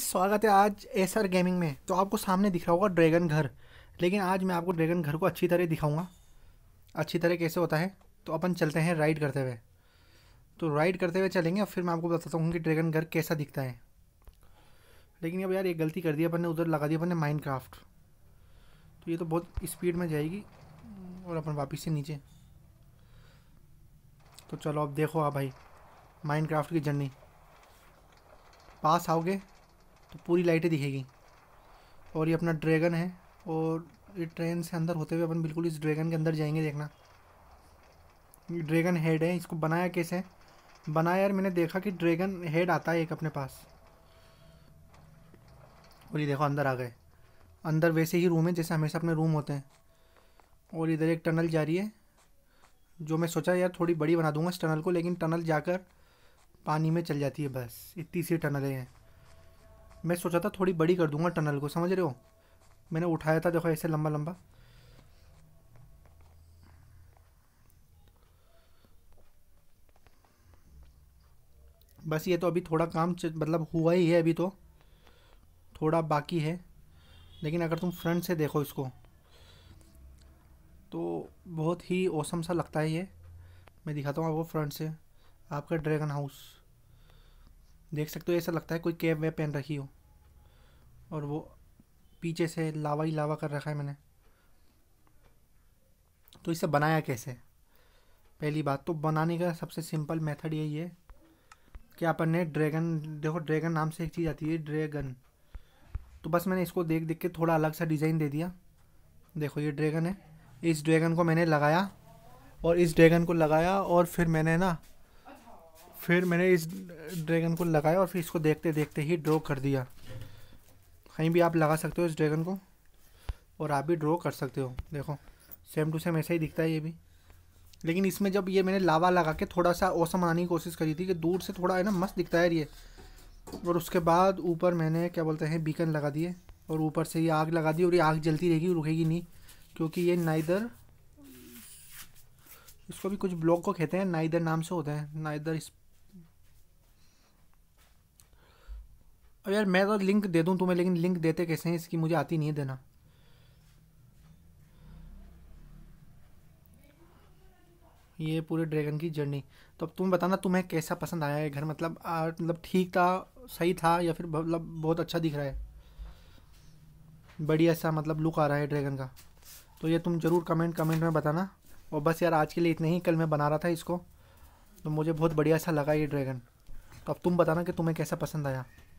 स्वागत है आज एस आर गेमिंग में तो आपको सामने दिख रहा होगा ड्रैगन घर लेकिन आज मैं आपको ड्रैगन घर को अच्छी तरह दिखाऊंगा अच्छी तरह कैसे होता है तो अपन चलते हैं राइड करते हुए तो राइड करते हुए चलेंगे और फिर मैं आपको बताता हूँ कि ड्रैगन घर कैसा दिखता है लेकिन अब यार एक गलती कर दी अपन ने उधर लगा दिया अपन ने माइंड तो ये तो बहुत स्पीड में जाएगी और अपन वापस से नीचे तो चलो अब देखो आप भाई क्राफ्ट की जर्नी पास आओगे तो पूरी लाइटें दिखेगी और ये अपना ड्रैगन है और ये ट्रेन से अंदर होते हुए अपन बिल्कुल इस ड्रैगन के अंदर जाएंगे देखना ये ड्रैगन हेड है इसको बनाया कैसे बनाया यार मैंने देखा कि ड्रैगन हेड आता है एक अपने पास और ये देखो अंदर आ गए अंदर वैसे ही रूम है जैसे हमेशा अपने रूम होते हैं और इधर एक टनल जा रही है जो मैं सोचा यार थोड़ी बड़ी बना दूंगा इस टनल को लेकिन टनल जाकर पानी में चल जाती है बस इतनी सी टनलें हैं मैं सोचा था थोड़ी बड़ी कर दूंगा टनल को समझ रहे हो मैंने उठाया था देखो ऐसे लंबा लंबा बस ये तो अभी थोड़ा काम मतलब हुआ ही है अभी तो थोड़ा बाकी है लेकिन अगर तुम फ्रंट से देखो इसको तो बहुत ही औसम सा लगता है ये मैं दिखाता हूँ आपको फ्रंट से आपका ड्रैगन हाउस देख सकते हो ऐसा लगता है कोई कैप वैप पहन रखी हो और वो पीछे से लावा ही लावा कर रखा है मैंने तो इसे बनाया कैसे पहली बात तो बनाने का सबसे सिंपल मेथड यही है कि अपन ने ड्रैगन देखो ड्रैगन नाम से एक चीज़ आती है ड्रैगन तो बस मैंने इसको देख देख के थोड़ा अलग सा डिज़ाइन दे दिया देखो ये ड्रैगन है इस ड्रैगन को मैंने लगाया और इस ड्रैगन को लगाया और फिर मैंने ना फिर मैंने इस ड्रैगन को लगाया और फिर इसको देखते देखते ही ड्रॉ कर दिया कहीं भी आप लगा सकते हो इस ड्रैगन को और आप भी ड्रॉ कर सकते हो देखो सेम टू सेम ऐसा ही दिखता है ये भी लेकिन इसमें जब ये मैंने लावा लगा के थोड़ा सा औसम आने की कोशिश करी थी कि दूर से थोड़ा है ना मस्त दिखता है ये और उसके बाद ऊपर मैंने क्या बोलते हैं बीकन लगा दिए और ऊपर से ये आग लगा दी और ये आग जलती रहेगी रुकेगी नहीं क्योंकि ये नाइदर इसको भी कुछ ब्लॉक को कहते हैं नाइदर नाम से होते हैं नाइदर इस अब यार मैं तो लिंक दे दूँ तुम्हें लेकिन लिंक देते कैसे हैं इसकी मुझे आती नहीं है देना ये पूरे ड्रैगन की जर्नी तो अब तुम बताना तुम्हें कैसा पसंद आया है घर मतलब आ, मतलब ठीक था सही था या फिर मतलब बहुत अच्छा दिख रहा है बढ़िया सा मतलब लुक आ रहा है ड्रैगन का तो ये तुम ज़रूर कमेंट कमेंट में बताना और बस यार आज के लिए इतने ही कल मैं बना रहा था इसको तो मुझे बहुत बढ़िया सा लगा ये ड्रैगन तो अब तुम बताना कि तुम्हें कैसा पसंद आया